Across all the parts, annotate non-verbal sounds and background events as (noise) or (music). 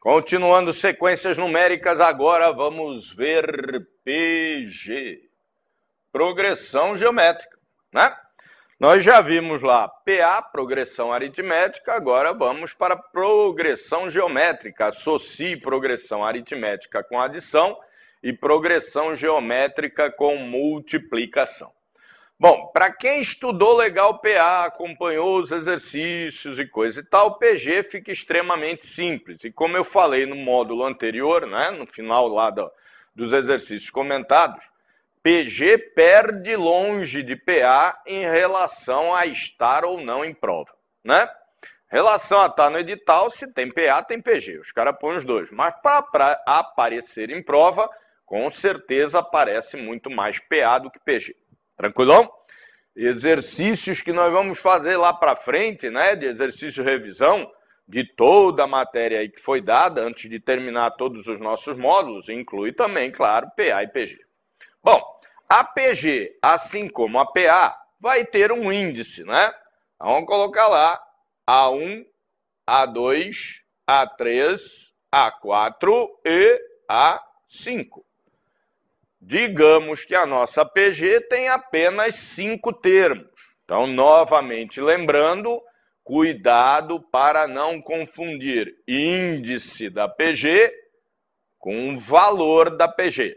Continuando sequências numéricas, agora vamos ver PG. Progressão geométrica, né? Nós já vimos lá PA, progressão aritmética, agora vamos para progressão geométrica. Associe progressão aritmética com adição e progressão geométrica com multiplicação. Bom, para quem estudou legal PA, acompanhou os exercícios e coisa e tal, o PG fica extremamente simples. E como eu falei no módulo anterior, né, no final lá do, dos exercícios comentados, PG perde longe de PA em relação a estar ou não em prova, né? Relação a estar no edital, se tem PA, tem PG. Os caras põem os dois. Mas para aparecer em prova, com certeza aparece muito mais PA do que PG. Tranquilão? Exercícios que nós vamos fazer lá para frente, né? De exercício revisão de toda a matéria aí que foi dada antes de terminar todos os nossos módulos, inclui também, claro, PA e PG. Bom, a PG, assim como a PA, vai ter um índice, né? Então, vamos colocar lá A1, A2, A3, A4 e A5 digamos que a nossa PG tem apenas cinco termos. Então, novamente lembrando, cuidado para não confundir índice da PG com o valor da PG.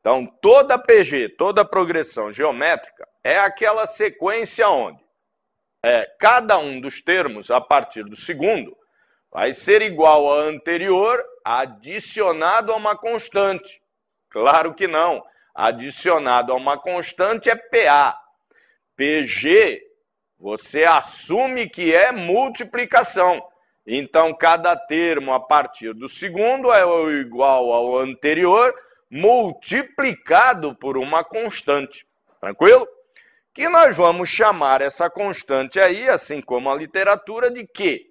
Então, toda PG, toda progressão geométrica é aquela sequência onde é, cada um dos termos, a partir do segundo, vai ser igual ao anterior adicionado a uma constante. Claro que não. Adicionado a uma constante é PA. PG, você assume que é multiplicação. Então, cada termo a partir do segundo é igual ao anterior, multiplicado por uma constante. Tranquilo? Que nós vamos chamar essa constante aí, assim como a literatura, de quê?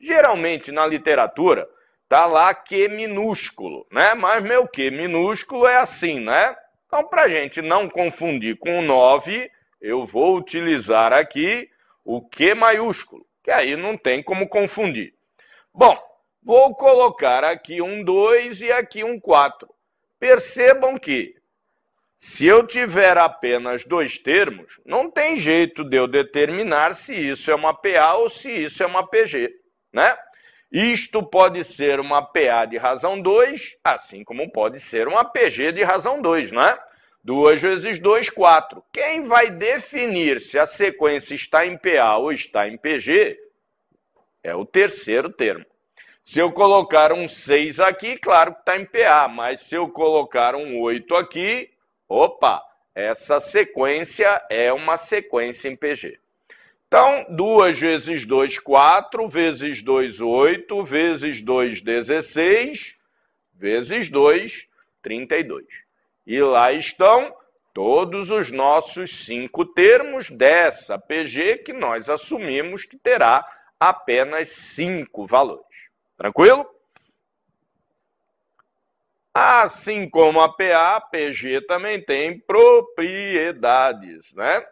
Geralmente na literatura, Tá lá que minúsculo, né? Mas meu que minúsculo é assim, né? Então, para a gente não confundir com 9, eu vou utilizar aqui o que maiúsculo, que aí não tem como confundir. Bom, vou colocar aqui um 2 e aqui um 4. Percebam que se eu tiver apenas dois termos, não tem jeito de eu determinar se isso é uma PA ou se isso é uma PG, né? Isto pode ser uma PA de razão 2, assim como pode ser uma PG de razão 2, não é? 2 vezes 2, 4. Quem vai definir se a sequência está em PA ou está em PG é o terceiro termo. Se eu colocar um 6 aqui, claro que está em PA, mas se eu colocar um 8 aqui, opa, essa sequência é uma sequência em PG. Então, 2 vezes 2, 4, vezes 2, 8, vezes 2, 16, vezes 2, 32. E lá estão todos os nossos cinco termos dessa PG que nós assumimos que terá apenas cinco valores. Tranquilo? Assim como a PA, a PG também tem propriedades, né?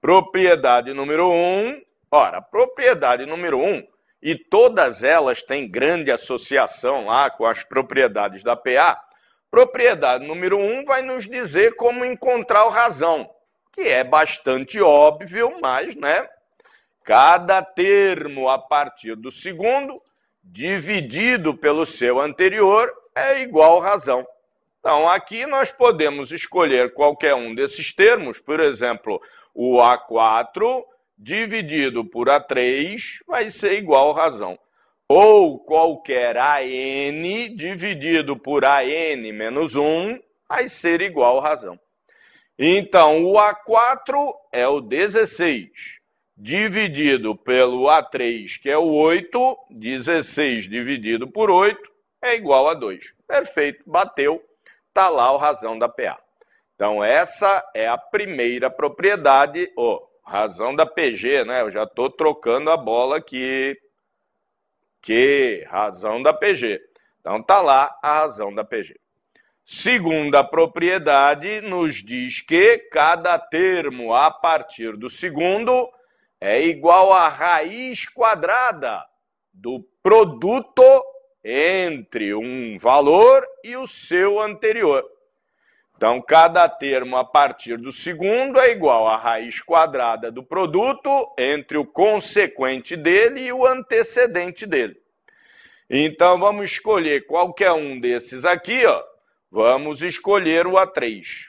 Propriedade número um. Ora, propriedade número um, e todas elas têm grande associação lá com as propriedades da PA. Propriedade número um vai nos dizer como encontrar o razão, que é bastante óbvio, mas, né? Cada termo a partir do segundo, dividido pelo seu anterior, é igual razão. Então, aqui nós podemos escolher qualquer um desses termos, por exemplo, o A4 dividido por A3 vai ser igual razão. Ou qualquer AN dividido por AN menos 1 vai ser igual razão. Então, o A4 é o 16, dividido pelo A3, que é o 8, 16 dividido por 8 é igual a 2. Perfeito, bateu está lá o razão da PA. Então, essa é a primeira propriedade, ou razão da PG, né? Eu já estou trocando a bola aqui. Que razão da PG. Então, está lá a razão da PG. Segunda propriedade nos diz que cada termo a partir do segundo é igual à raiz quadrada do produto entre um valor e o seu anterior. Então, cada termo a partir do segundo é igual à raiz quadrada do produto entre o consequente dele e o antecedente dele. Então, vamos escolher qualquer um desses aqui, ó. Vamos escolher o A3.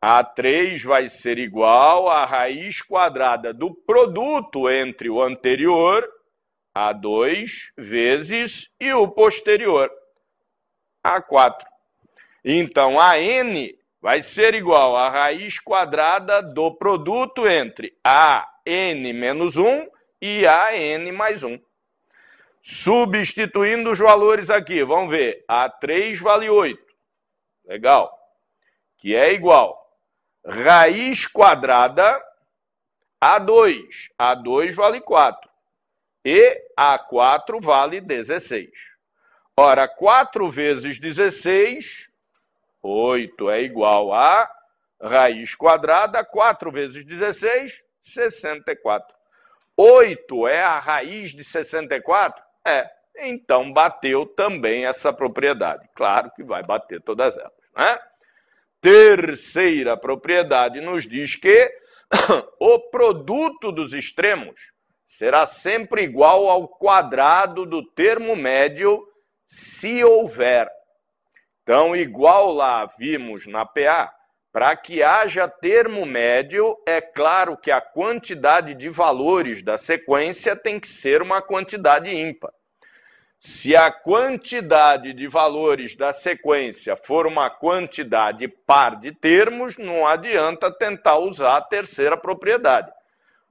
A3 vai ser igual à raiz quadrada do produto entre o anterior a2 vezes e o posterior, A4. Então, AN vai ser igual à raiz quadrada do produto entre AN menos 1 e AN mais 1. Substituindo os valores aqui, vamos ver, A3 vale 8, legal, que é igual, raiz quadrada A2, A2 vale 4 e A4 vale 16. Ora, 4 vezes 16, 8 é igual a raiz quadrada, 4 vezes 16, 64. 8 é a raiz de 64? É. Então bateu também essa propriedade. Claro que vai bater todas elas. Né? Terceira propriedade nos diz que (coughs) o produto dos extremos será sempre igual ao quadrado do termo médio se houver. Então, igual lá vimos na PA, para que haja termo médio, é claro que a quantidade de valores da sequência tem que ser uma quantidade ímpar. Se a quantidade de valores da sequência for uma quantidade par de termos, não adianta tentar usar a terceira propriedade.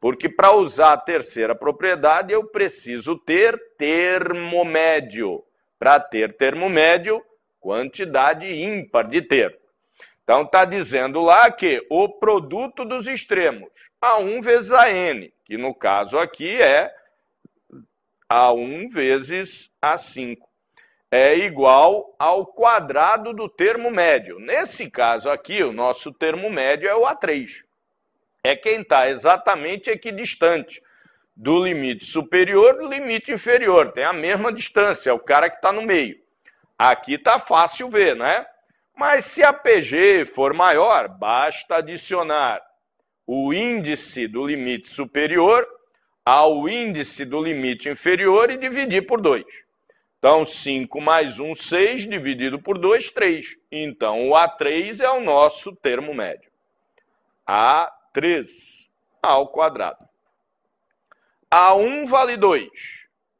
Porque para usar a terceira propriedade, eu preciso ter termo médio. Para ter termo médio, quantidade ímpar de termo. Então está dizendo lá que o produto dos extremos, A1 vezes AN, que no caso aqui é A1 vezes A5, é igual ao quadrado do termo médio. Nesse caso aqui, o nosso termo médio é o A3 é quem está exatamente equidistante do limite superior do limite inferior, tem a mesma distância, é o cara que está no meio. Aqui está fácil ver, né? Mas se a PG for maior, basta adicionar o índice do limite superior ao índice do limite inferior e dividir por 2. Então, 5 mais 1, 6, dividido por 2, 3. Então, o A3 é o nosso termo médio. A 3 ao quadrado. A1 vale 2.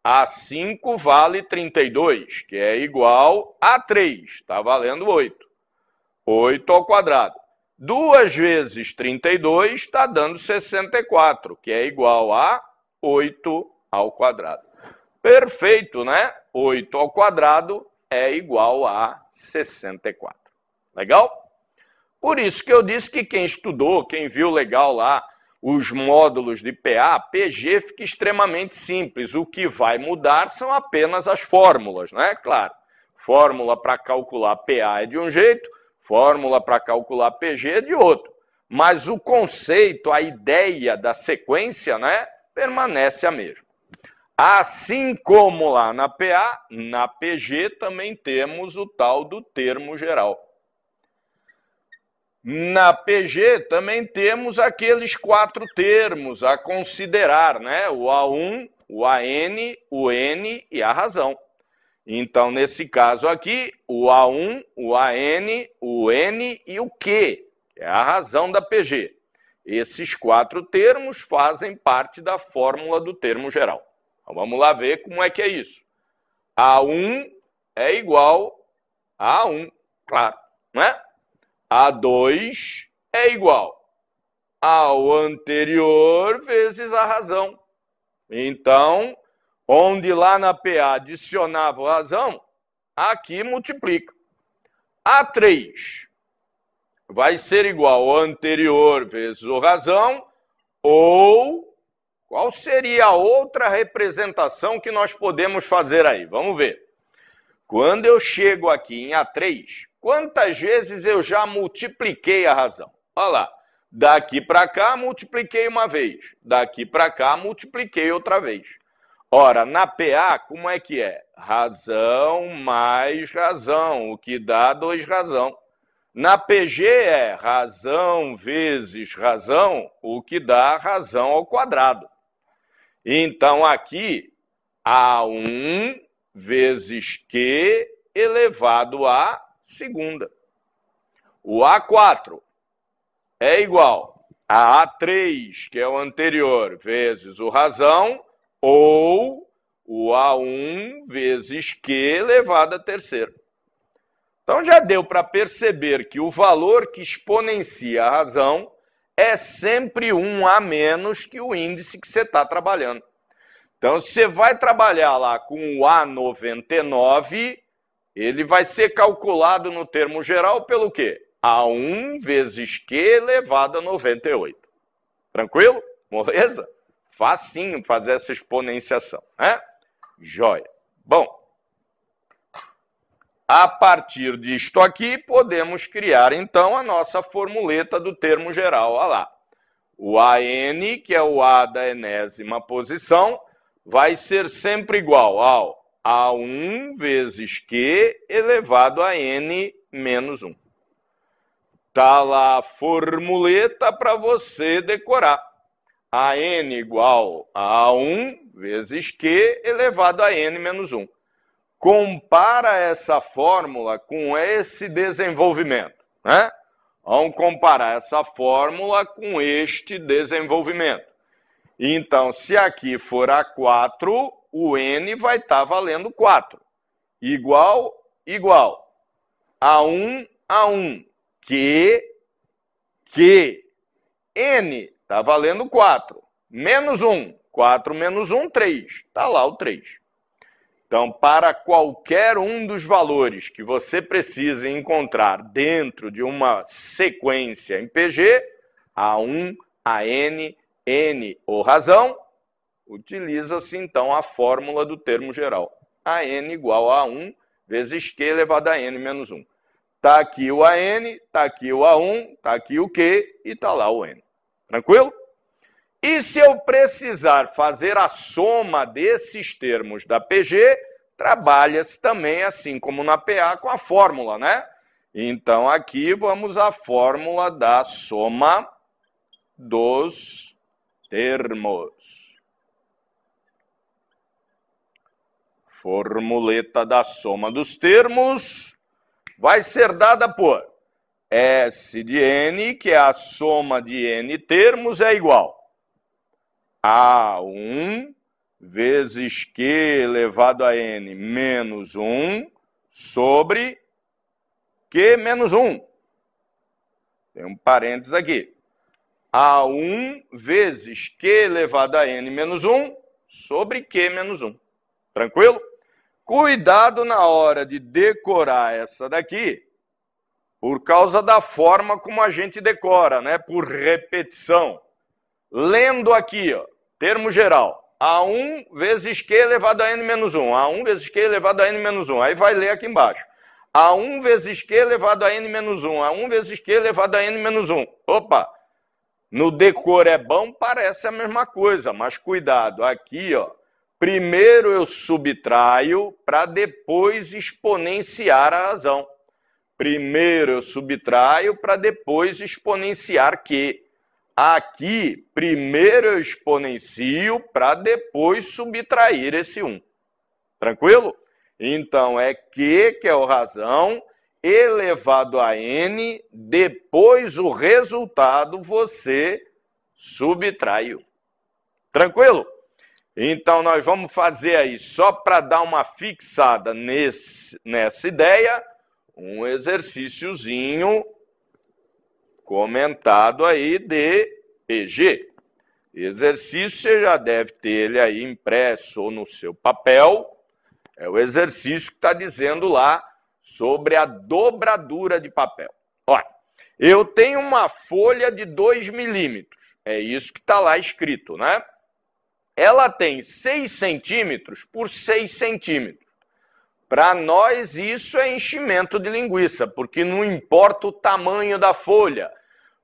A5 vale 32, que é igual a 3. Está valendo 8. 8 ao quadrado. 2 vezes 32 está dando 64, que é igual a 8 ao quadrado. Perfeito, né? 8 ao quadrado é igual a 64. Legal? Por isso que eu disse que quem estudou, quem viu legal lá os módulos de PA, PG fica extremamente simples. O que vai mudar são apenas as fórmulas, não é? Claro. Fórmula para calcular PA é de um jeito, fórmula para calcular PG é de outro. Mas o conceito, a ideia da sequência, né, permanece a mesma. Assim como lá na PA, na PG também temos o tal do termo geral. Na PG também temos aqueles quatro termos a considerar, né? O A1, o AN, o N e a razão. Então, nesse caso aqui, o A1, o AN, o N e o Q, é a razão da PG. Esses quatro termos fazem parte da fórmula do termo geral. Então, vamos lá ver como é que é isso. A1 é igual a A1, claro, não é? A2 é igual ao anterior vezes a razão. Então, onde lá na PA adicionava razão, aqui multiplica. A3 vai ser igual ao anterior vezes o razão, ou qual seria a outra representação que nós podemos fazer aí? Vamos ver. Quando eu chego aqui em A3, Quantas vezes eu já multipliquei a razão? Olha lá, daqui para cá multipliquei uma vez, daqui para cá multipliquei outra vez. Ora, na PA, como é que é? Razão mais razão, o que dá dois razão. Na PG é razão vezes razão, o que dá razão ao quadrado. Então aqui, A1 vezes Q elevado a segunda. O A4 é igual a A3, que é o anterior, vezes o razão, ou o A1 vezes Q elevado a terceiro. Então já deu para perceber que o valor que exponencia a razão é sempre um a menos que o índice que você está trabalhando. Então você vai trabalhar lá com o A99, ele vai ser calculado no termo geral pelo quê? A1 vezes Q elevado a 98. Tranquilo? Moleza? Facinho fazer essa exponenciação, né? Joia. Bom, a partir disto aqui, podemos criar então a nossa formuleta do termo geral. Olha lá. O AN, que é o A da enésima posição, vai ser sempre igual ao a 1 vezes Q elevado a N menos 1. Está lá a formuleta para você decorar. A N igual a 1 vezes Q elevado a N menos 1. Compara essa fórmula com esse desenvolvimento, né? Vamos comparar essa fórmula com este desenvolvimento. Então, se aqui for A4, o n vai estar tá valendo 4. Igual, igual a 1 a 1. Que, que n está valendo 4. Menos 1. 4 menos 1, 3. Está lá o 3. Então, para qualquer um dos valores que você precise encontrar dentro de uma sequência em PG, A1, AN, N ou razão, Utiliza-se então a fórmula do termo geral. a n igual a 1 vezes Q elevado a N menos 1. Está aqui o a n está aqui o A1, está aqui o Q e está lá o N. Tranquilo? E se eu precisar fazer a soma desses termos da PG, trabalha-se também, assim como na PA, com a fórmula, né? Então, aqui vamos à fórmula da soma dos termos. Formuleta da soma dos termos vai ser dada por S de N, que é a soma de N termos, é igual a 1 vezes Q elevado a N menos 1 sobre Q menos 1. Tem um parênteses aqui. A1 vezes Q elevado a N menos 1 sobre Q menos 1. Tranquilo? Cuidado na hora de decorar essa daqui, por causa da forma como a gente decora, né? Por repetição. Lendo aqui, ó, termo geral. A1 vezes Q elevado a N menos 1. A1 vezes Q elevado a N menos 1. Aí vai ler aqui embaixo. A1 vezes Q elevado a N menos 1. A1 vezes Q elevado a N menos 1. Opa! No decor é bom, parece a mesma coisa, mas cuidado. Aqui, ó, Primeiro eu subtraio para depois exponenciar a razão. Primeiro eu subtraio para depois exponenciar que. Aqui, primeiro eu exponencio para depois subtrair esse 1. Tranquilo? Então é que, que é o razão, elevado a n, depois o resultado você subtraiu. Tranquilo? Então, nós vamos fazer aí, só para dar uma fixada nesse, nessa ideia, um exercíciozinho comentado aí de PG. Exercício, você já deve ter ele aí impresso ou no seu papel. É o exercício que está dizendo lá sobre a dobradura de papel. Olha, eu tenho uma folha de 2 milímetros. É isso que está lá escrito, né? ela tem 6 centímetros por 6 centímetros. Para nós, isso é enchimento de linguiça, porque não importa o tamanho da folha,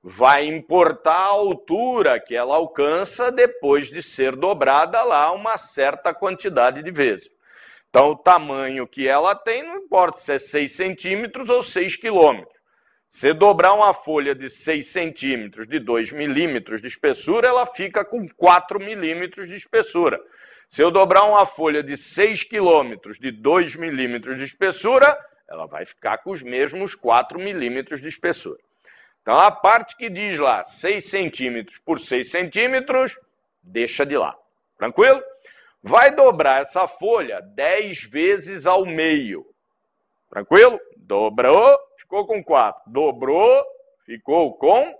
vai importar a altura que ela alcança depois de ser dobrada lá uma certa quantidade de vezes. Então, o tamanho que ela tem não importa se é 6 centímetros ou 6 quilômetros. Você dobrar uma folha de 6 centímetros, de 2 milímetros de espessura, ela fica com 4 milímetros de espessura. Se eu dobrar uma folha de 6 quilômetros, de 2 milímetros de espessura, ela vai ficar com os mesmos 4 milímetros de espessura. Então, a parte que diz lá 6 centímetros por 6 centímetros, deixa de lá. Tranquilo? Vai dobrar essa folha 10 vezes ao meio. Tranquilo? Dobrou, ficou com 4. Dobrou, ficou com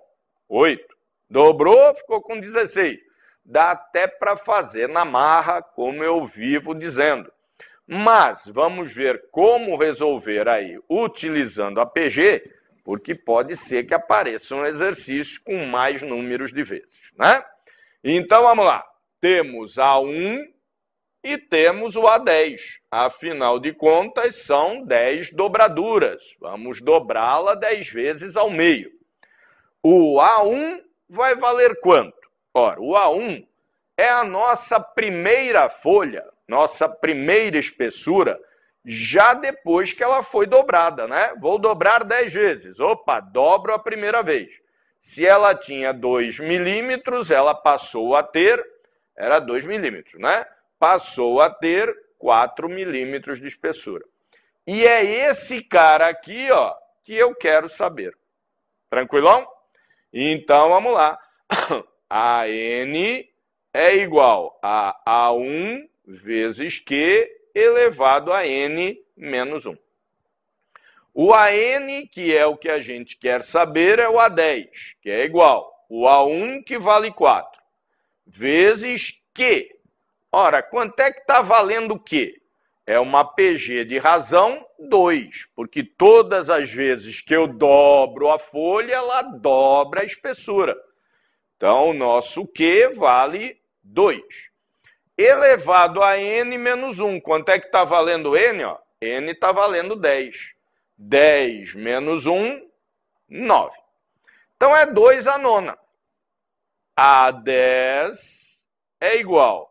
8. Dobrou, ficou com 16. Dá até para fazer na marra, como eu vivo dizendo. Mas vamos ver como resolver aí utilizando a PG, porque pode ser que apareça um exercício com mais números de vezes, né? Então vamos lá. Temos a 1, e temos o A10. Afinal de contas, são 10 dobraduras. Vamos dobrá-la 10 vezes ao meio. O A1 vai valer quanto? Ora, o A1 é a nossa primeira folha, nossa primeira espessura, já depois que ela foi dobrada, né? Vou dobrar 10 vezes. Opa, dobro a primeira vez. Se ela tinha 2 milímetros, ela passou a ter, era 2 milímetros, né? passou a ter 4 milímetros de espessura. E é esse cara aqui, ó, que eu quero saber. Tranquilão? Então vamos lá. (coughs) A N é igual a A1 vezes Q elevado a N menos 1. O AN, que é o que a gente quer saber, é o A10, que é igual o A1, que vale 4, vezes Q, Ora, quanto é que está valendo o quê? É uma PG de razão 2, porque todas as vezes que eu dobro a folha, ela dobra a espessura. Então, o nosso Q vale 2. Elevado a N menos 1. Quanto é que está valendo N? Ó, N está valendo 10. 10 menos 1, 9. Então, é 2 a nona. A10 é igual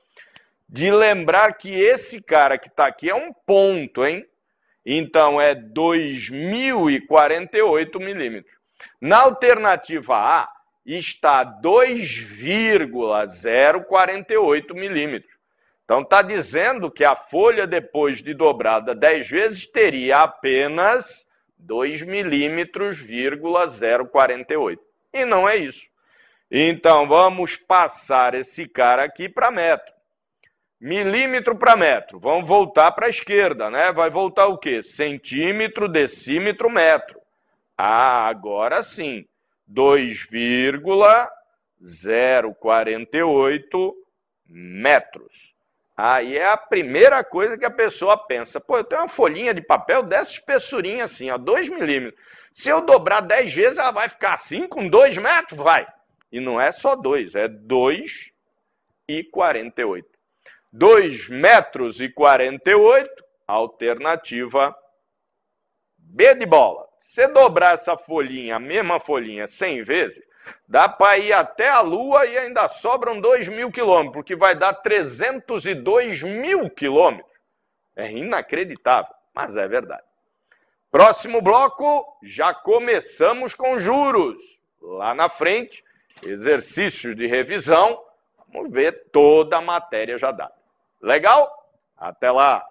de lembrar que esse cara que está aqui é um ponto, hein? Então é 2048 milímetros. Na alternativa A está 2,048 milímetros. Então está dizendo que a folha depois de dobrada 10 vezes teria apenas 2 milímetros, 048. E não é isso. Então vamos passar esse cara aqui para metro milímetro para metro. Vamos voltar para a esquerda, né? Vai voltar o quê? Centímetro, decímetro, metro. Ah, agora sim. 2,048 metros. Aí é a primeira coisa que a pessoa pensa. Pô, eu tenho uma folhinha de papel dessa espessurinha assim, ó, 2 milímetros. Se eu dobrar 10 vezes, ela vai ficar assim, com 2 metros? Vai. E não é só 2, é 2 e 48 2 metros e 48, alternativa B de bola. Se dobrar essa folhinha, a mesma folhinha, 100 vezes, dá para ir até a Lua e ainda sobram 2 mil quilômetros, porque vai dar 302 mil quilômetros. É inacreditável, mas é verdade. Próximo bloco, já começamos com juros. Lá na frente, exercícios de revisão. Vamos ver toda a matéria já dada. Legal? Até lá!